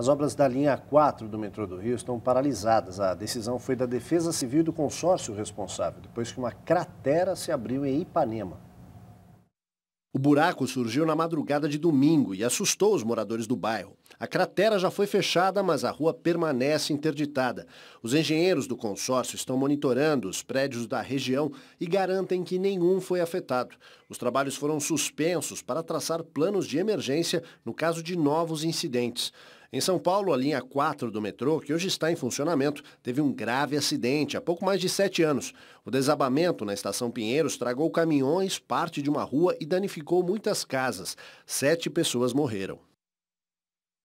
As obras da linha 4 do metrô do Rio estão paralisadas. A decisão foi da Defesa Civil do consórcio responsável, depois que uma cratera se abriu em Ipanema. O buraco surgiu na madrugada de domingo e assustou os moradores do bairro. A cratera já foi fechada, mas a rua permanece interditada. Os engenheiros do consórcio estão monitorando os prédios da região e garantem que nenhum foi afetado. Os trabalhos foram suspensos para traçar planos de emergência no caso de novos incidentes. Em São Paulo, a linha 4 do metrô, que hoje está em funcionamento, teve um grave acidente há pouco mais de sete anos. O desabamento na estação Pinheiros tragou caminhões, parte de uma rua e danificou muitas casas. Sete pessoas morreram.